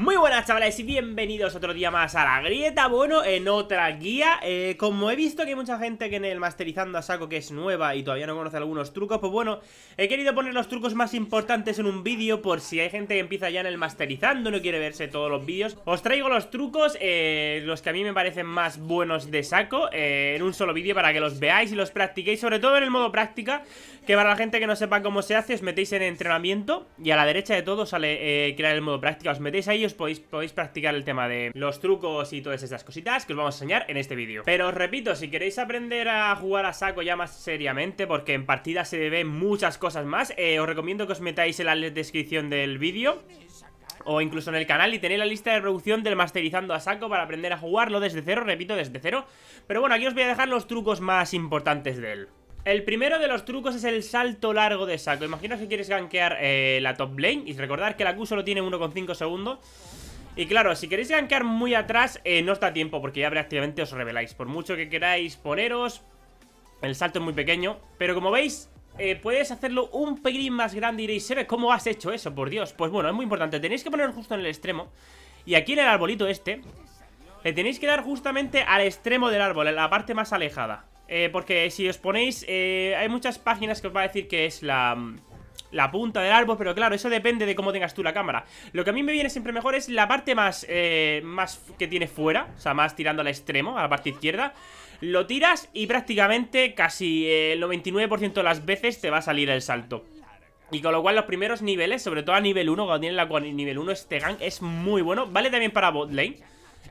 Muy buenas chavales y bienvenidos otro día más a la grieta Bueno, en otra guía eh, Como he visto que hay mucha gente que en el masterizando a saco que es nueva y todavía no conoce algunos trucos Pues bueno, he querido poner los trucos más importantes en un vídeo Por si hay gente que empieza ya en el masterizando, no quiere verse todos los vídeos Os traigo los trucos, eh, los que a mí me parecen más buenos de saco eh, En un solo vídeo para que los veáis y los practiquéis Sobre todo en el modo práctica Que para la gente que no sepa cómo se hace, os metéis en entrenamiento Y a la derecha de todo sale crear el modo práctica Os metéis ahí podéis, practicar el tema de los trucos y todas esas cositas que os vamos a enseñar en este vídeo. Pero os repito, si queréis aprender a jugar a saco ya más seriamente, porque en partida se ve muchas cosas más, eh, os recomiendo que os metáis en la descripción del vídeo o incluso en el canal y tenéis la lista de reproducción del masterizando a saco para aprender a jugarlo desde cero, repito, desde cero. Pero bueno, aquí os voy a dejar los trucos más importantes de él. El primero de los trucos es el salto largo de saco Imaginaos que quieres gankear eh, la top lane Y recordar que la Q solo tiene 1,5 segundos y claro, si queréis gankear muy atrás eh, No está tiempo porque ya prácticamente os reveláis Por mucho que queráis poneros El salto es muy pequeño Pero como veis, eh, puedes hacerlo un pelín más grande Y diréis, ¿cómo has hecho eso? Por Dios Pues bueno, es muy importante, tenéis que ponerlo justo en el extremo Y aquí en el arbolito este Le tenéis que dar justamente al extremo del árbol En la parte más alejada eh, porque si os ponéis, eh, hay muchas páginas que os va a decir que es mm, la, punta del árbol, pero claro, eso depende de cómo tengas tú la cámara. Lo que a mí me viene siempre mejor es la parte más, eh, más que tiene fuera, o sea, más tirando al extremo, a la parte izquierda. Lo tiras y prácticamente casi el 99% de las veces te va a salir el salto. Y con lo cual los primeros niveles, sobre todo a nivel 1, cuando tienes la nivel 1, este gang es muy bueno. Vale también para botlane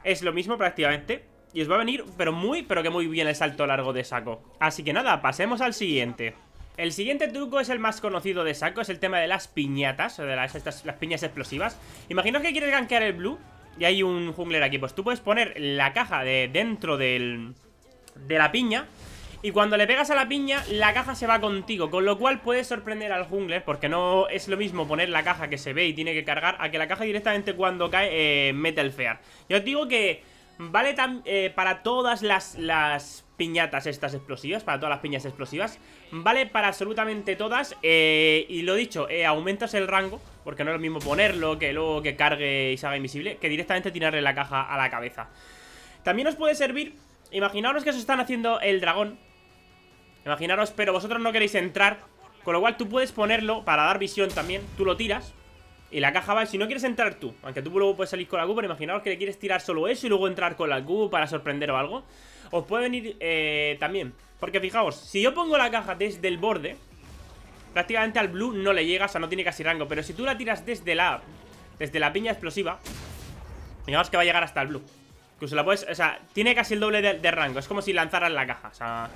es lo mismo prácticamente. Y os va a venir, pero muy, pero que muy bien el salto largo de saco Así que nada, pasemos al siguiente el siguiente truco es el más conocido de saco, es el tema de las piñatas, o de las, las piñas explosivas. Imaginaos que quieres gankear el blue y hay un jungler aquí, pues tú puedes poner la caja de dentro del, de la piña y cuando le pegas a la piña, la caja se va contigo, con lo cual puedes sorprender al jungler, porque no es lo mismo poner la caja que se ve y tiene que cargar, a que la caja directamente cuando cae eh, mete el fear. Yo os digo que Vale eh, para todas las, piñatas estas explosivas, para todas las piñas explosivas Vale para absolutamente todas eh, Y lo dicho, eh, aumentas el rango Porque no es lo mismo ponerlo que luego que cargue y se haga invisible Que directamente tirarle la caja a la cabeza También os puede servir, imaginaros que os están haciendo el dragón Imaginaros, pero vosotros no queréis entrar Con lo cual tú puedes ponerlo para dar visión también Tú lo tiras y la caja va, si no quieres entrar tú Aunque tú luego puedes salir con la Q Pero imaginaos que le quieres tirar solo eso Y luego entrar con la Q para sorprender o algo Os puede venir eh, también Porque fijaos, si yo pongo la caja desde el borde Prácticamente al blue no le llega O sea, no tiene casi rango Pero si tú la tiras desde la Desde la piña explosiva Fijaos que va a llegar hasta el blue Incluso la puedes, o sea, tiene casi el doble de, rango Es como si lanzaran la caja, o sea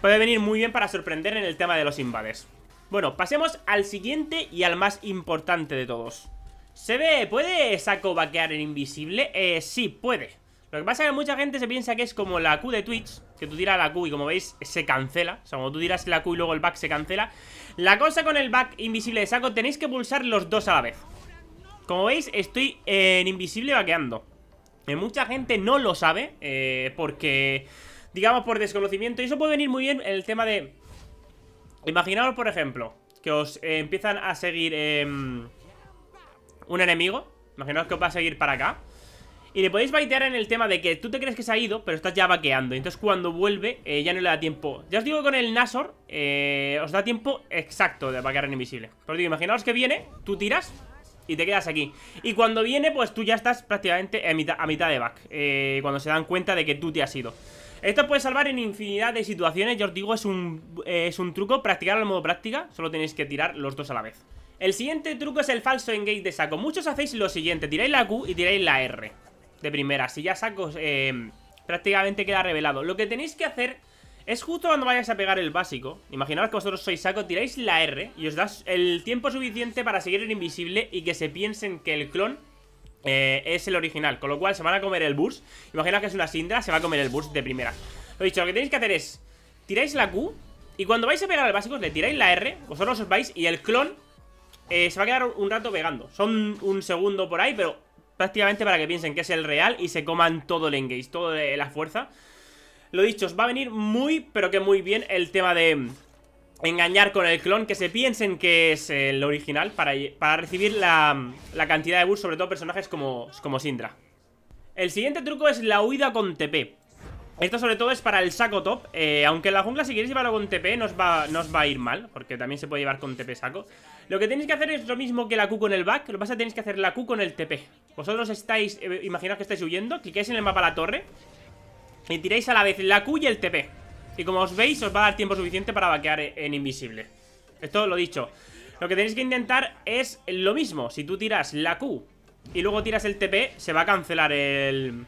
Puede venir muy bien para sorprender en el tema de los invades bueno, pasemos al siguiente y al más importante de todos ¿Se ve? ¿Puede Saco vaquear en invisible? Eh, sí, puede Lo que pasa es que mucha gente se piensa que es como la Q de Twitch Que tú tiras la Q y como veis se cancela O sea, cuando tú tiras la Q y luego el back se cancela La cosa con el back invisible de Saco Tenéis que pulsar los dos a la vez Como veis, estoy en invisible vaqueando eh, Mucha gente no lo sabe eh, Porque, digamos, por desconocimiento Y eso puede venir muy bien en el tema de Imaginaos, por ejemplo, que os eh, empiezan a seguir em, un enemigo. Imaginaos que os va a seguir para acá. Y le podéis baitear en el tema de que tú te crees que se ha ido, pero estás ya vaqueando. Entonces cuando vuelve, eh, ya no le da tiempo. Ya os digo con el Nasor, eh, os da tiempo exacto de vaquear en invisible. Pero digo, imaginaos que viene, tú tiras y te quedas aquí. Y cuando viene, pues tú ya estás prácticamente a mitad, a mitad de back. cuando se dan cuenta de que tú te has ido. Esto puede salvar en infinidad de situaciones, yo os digo, es un, es un truco, practicarlo en modo práctica, solo tenéis que tirar los dos a la vez. El siguiente truco es el falso engage de saco. Muchos hacéis lo siguiente, tiráis la Q y tiráis la R de primera. Si ya saco, eh, prácticamente queda revelado. Lo que tenéis que hacer es justo cuando vayáis a pegar el básico. Imaginaos que vosotros sois saco, tiráis la R y os das el tiempo suficiente para seguir el invisible y que se piensen que el clon eh, es el original Con lo cual se van a comer el burst Imagina que es una Sindra, se va a comer el burst de primera Lo dicho, lo que tenéis que hacer es Tiráis la Q Y cuando vais a pegar al básico, le tiráis la R Vosotros os vais y el clon eh, Se va a quedar un rato pegando Son un segundo por ahí, pero prácticamente para que piensen que es el real Y se coman todo el engage, toda la fuerza Lo dicho, os va a venir muy, pero que muy bien El tema de engañar con el clon, que se piensen que es el original para, para recibir la, cantidad de bus, sobre todo personajes como, como Sindra. El siguiente truco es la huida con TP. Esto sobre todo es para el saco top eh, Aunque en la jungla si queréis llevarlo con TP nos va, va a ir mal Porque también se puede llevar con TP saco Lo que tenéis que hacer es lo mismo que la Q con el back Lo que pasa es que tenéis que hacer la Q con el TP Vosotros estáis, eh, imaginaos que estáis huyendo cliquéis en el mapa la torre Y tiráis a la vez la Q y el TP y como os veis, os va a dar tiempo suficiente para vaquear en invisible Esto lo dicho Lo que tenéis que intentar es lo mismo Si tú tiras la Q y luego tiras el TP Se va a cancelar el,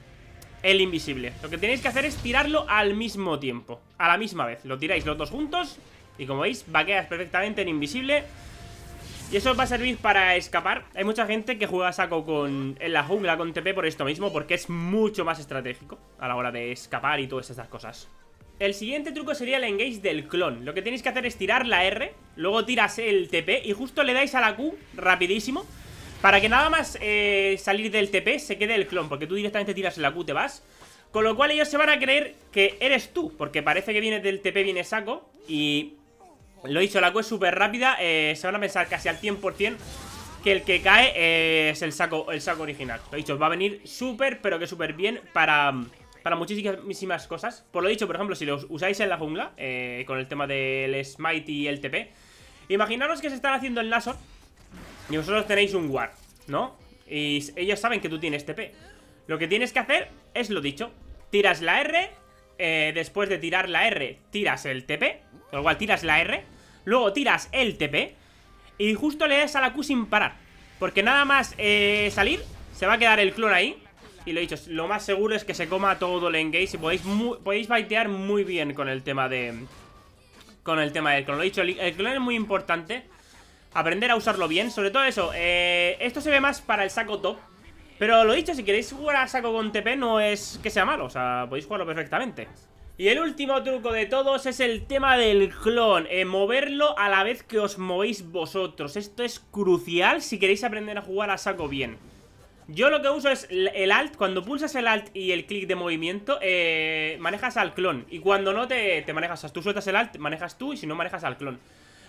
invisible Lo que tenéis que hacer es tirarlo al mismo tiempo A la misma vez Lo tiráis los dos juntos Y como veis, vaqueas perfectamente en invisible y eso os va a servir para escapar Hay mucha gente que juega saco con, en la jungla con TP por esto mismo Porque es mucho más estratégico a la hora de escapar y todas esas cosas el siguiente truco sería el engage del clon Lo que tenéis que hacer es tirar la R Luego tiras el TP y justo le dais a la Q Rapidísimo Para que nada más eh, salir del TP se quede el clon Porque tú directamente tiras la Q, te vas Con lo cual ellos se van a creer que eres tú Porque parece que viene del TP, viene saco Y lo hizo la Q es súper rápida eh, Se van a pensar casi al 100% que el que cae eh, es el saco, el saco original Lo dicho, va a venir súper, pero que súper bien para para muchísimas cosas. Por lo dicho, por ejemplo, si los usáis en la jungla, eh, con el tema del smite y el TP, imaginaros que se están haciendo el naso y vosotros tenéis un War, ¿no? Y ellos saben que tú tienes TP. Lo que tienes que hacer es lo dicho. Tiras la R, eh, después de tirar la R, tiras el TP, con lo cual tiras la R, luego tiras el TP y justo le das a la Q sin parar. Porque nada más eh, salir, se va a quedar el clon ahí y lo he dicho, lo más seguro es que se coma todo el engage Y podéis, podéis baitear muy bien con el tema de... Con el tema del clon Lo dicho, el, clon es muy importante Aprender a usarlo bien, sobre todo eso eh, Esto se ve más para el saco top Pero lo he dicho, si queréis jugar a saco con TP No es que sea malo, o sea, podéis jugarlo perfectamente y el último truco de todos es el tema del clon, eh, moverlo a la vez que os movéis vosotros. Esto es crucial si queréis aprender a jugar a saco bien. Yo lo que uso es el alt, cuando pulsas el alt y el clic de movimiento, eh, manejas al clon. Y cuando no te, te manejas, tú sueltas el alt, manejas tú y si no manejas al clon.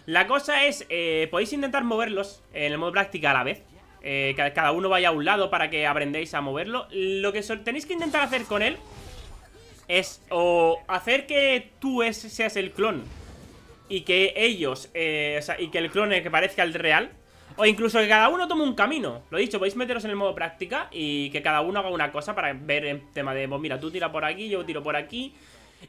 La cosa es, eh, podéis intentar moverlos en el modo práctica a la vez. Eh, que cada uno vaya a un lado para que aprendéis a moverlo. Lo que tenéis que intentar hacer con él es o hacer que tú seas el clon y que ellos, o sea, y que el clon que parezca el real, o incluso que cada uno tome un camino. Lo he dicho, podéis meteros en el modo práctica y que cada uno haga una cosa para ver el tema de, pues mira, tú tira por aquí, yo tiro por aquí.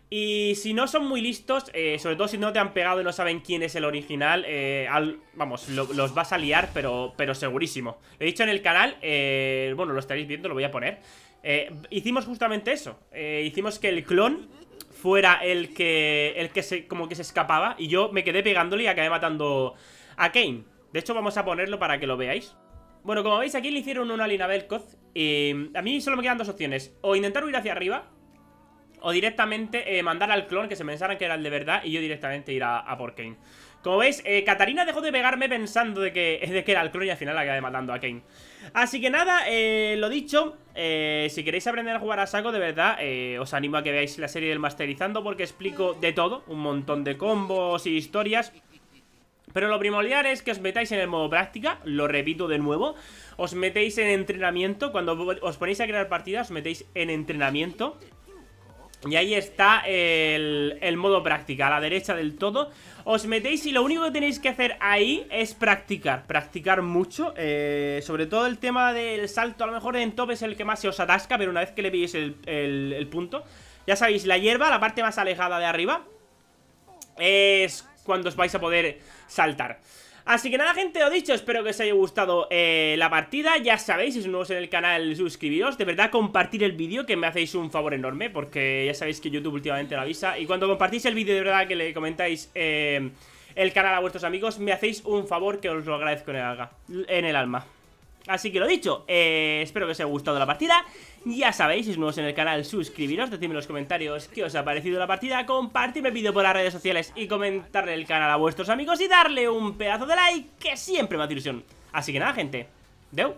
Y si no son muy listos, eh, sobre todo si no te han pegado y no saben quién es el original, eh, vamos, los vas a liar, pero, pero segurísimo. Lo he dicho en el canal, eh, bueno, lo estaréis viendo, lo voy a poner. hicimos justamente eso. hicimos que el clon fuera el que, el que se, como que se escapaba y yo me quedé pegándole y acabé matando a Kane. De hecho, vamos a ponerlo para que lo veáis. Bueno, como veis, aquí le hicieron una lina Belkoz. Y mm, a mí solo me quedan dos opciones. O intentar huir hacia arriba, o directamente eh, mandar al clon que se pensaran que era el de verdad y yo directamente ir a, por Kane. Como veis, Catarina eh, Katarina dejó de pegarme pensando de que, de que era el clon y al final la acabé matando a Kane. Así que nada, eh, lo dicho, si queréis aprender a jugar a saco, de verdad, os animo a que veáis la serie del Masterizando porque explico de todo, un montón de combos y historias... Pero lo primordial es que os metáis en el modo práctica, lo repito de nuevo, os metéis en entrenamiento, cuando os ponéis a crear partidas os metéis en entrenamiento y ahí está el, modo práctica, a la derecha del todo Os metéis y lo único que tenéis que hacer ahí es practicar Practicar mucho, eh, sobre todo el tema del salto A lo mejor en top es el que más se os atasca, pero una vez que le pilléis el punto Ya sabéis, la hierba, la parte más alejada de arriba Es cuando os vais a poder saltar Así que nada gente, lo dicho, espero que os haya gustado eh, la partida Ya sabéis, si sois nuevos en el canal, suscribiros De verdad, compartir el vídeo, que me hacéis un favor enorme Porque ya sabéis que YouTube últimamente lo avisa Y cuando compartís el vídeo, de verdad, que le comentáis eh, el canal a vuestros amigos Me hacéis un favor que os lo agradezco en el alma Así que lo dicho, eh, espero que os haya gustado la partida Ya sabéis, si es nuevos en el canal, suscribiros Decidme en los comentarios qué os ha parecido la partida Compartirme el vídeo por las redes sociales Y comentarle el canal a vuestros amigos Y darle un pedazo de like, que siempre me hace ilusión Así que nada, gente, deu